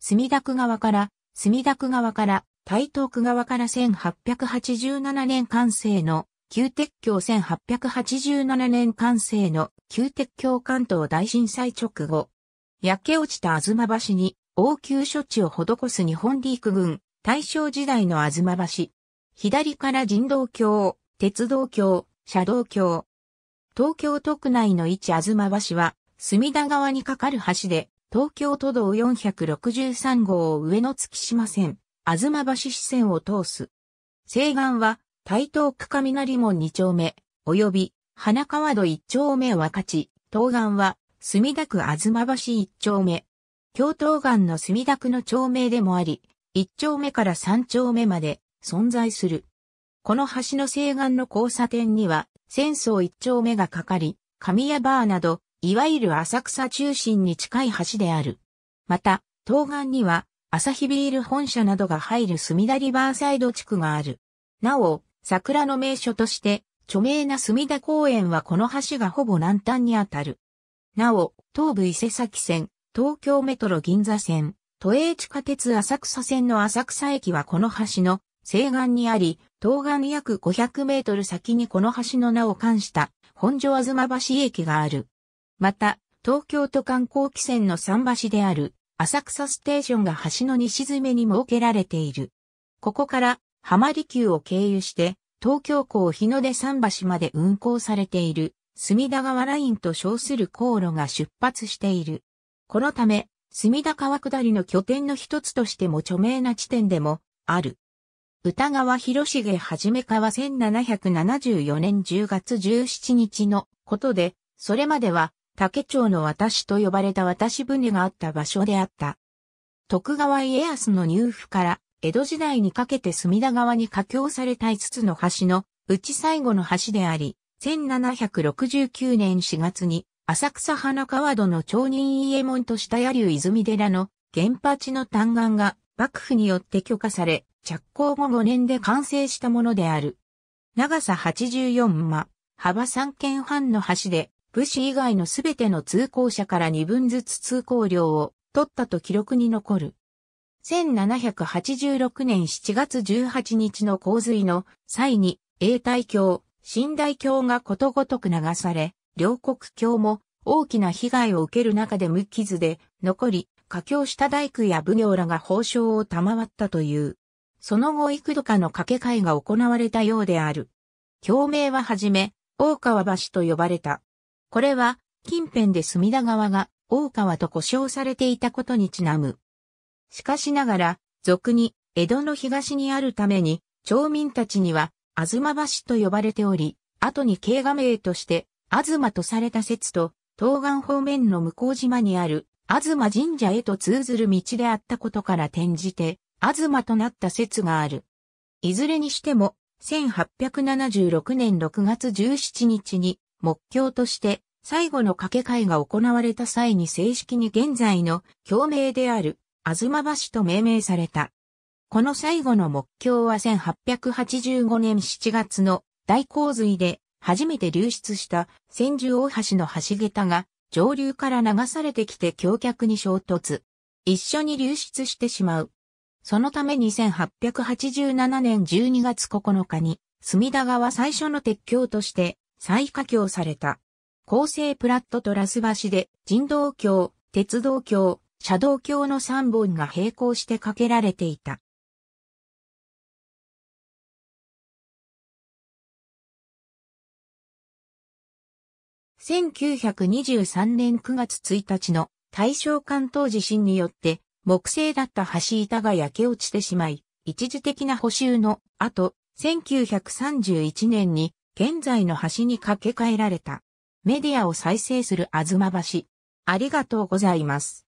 墨田区側から、墨田区側から、台東区側から1887年完成の旧鉄橋1887年完成の旧鉄橋関東大震災直後、焼け落ちた東橋に応急処置を施す日本陸軍大正時代の東橋。左から人道橋、鉄道橋、車道橋。東京都区内の位置東橋は、隅田川に架かる橋で、東京都道463号を上野月島線、東橋支線を通す。西岸は、台東区雷門2丁目、及び、花川戸1丁目若地、東岸は、墨田区東橋1丁目。京東岸の墨田区の町名でもあり、1丁目から3丁目まで存在する。この橋の西岸の交差点には、戦争1丁目がかかり、神谷バーなどいわゆる浅草中心に近い橋である。また、東岸には、朝日ビール本社などが入る隅田リバーサイド地区がある。なお、桜の名所として、著名な隅田公園はこの橋がほぼ南端にあたる。なお、東武伊勢崎線、東京メトロ銀座線、都営地下鉄浅草線の浅草駅はこの橋の西岸にあり、東岸約500メートル先にこの橋の名を冠した本所東橋駅がある。また、東京都観光汽船の桟橋である浅草ステーションが橋の西詰めに設けられている。ここから浜離宮を経由して東京港日の出桟橋まで運行されている隅田川ラインと称する航路が出発している。このため、隅田川下りの拠点の一つとしても著名な地点でもある。歌川広重はじめかは1774年10月17日のことで、それまでは竹町の私と呼ばれた私船があった場所であった。徳川家康の入府から江戸時代にかけて隅田川に架橋された5つの橋のうち最後の橋であり、1769年4月に浅草花川戸の町人家門と下野流泉寺の原八の単眼が幕府によって許可され、着工後5年で完成したものである。長さ84間、幅3間半の橋で、武士以外のすべての通行者から2分ずつ通行料を取ったと記録に残る。1786年7月18日の洪水の際に、永代橋、新大橋がことごとく流され、両国橋も大きな被害を受ける中で無傷で残り、架橋した大工や奉行らが報奨を賜ったという。その後幾度かの掛け替えが行われたようである。橋名ははじめ、大川橋と呼ばれた。これは、近辺で隅田川が大川と呼称されていたことにちなむ。しかしながら、俗に江戸の東にあるために、町民たちには、あずま橋と呼ばれており、後に慶画名として、あずまとされた説と、東岸方面の向島にある、あずま神社へと通ずる道であったことから転じて、あずまとなった説がある。いずれにしても、1876年6月17日に、目標として最後の掛け替えが行われた際に正式に現在の共鳴である東橋と命名された。この最後の目標は1885年7月の大洪水で初めて流出した千住大橋の橋桁が上流から流されてきて橋脚に衝突。一緒に流出してしまう。そのため2 8 8 7年12月9日に隅田川最初の鉄橋として再架橋された。構成プラットとラス橋で人道橋、鉄道橋、車道橋の3本が並行して架けられていた。1923年9月1日の大正関東地震によって木製だった橋板が焼け落ちてしまい、一時的な補修の後、1931年に現在の橋に架け替えられた。メディアを再生するあずま橋。ありがとうございます。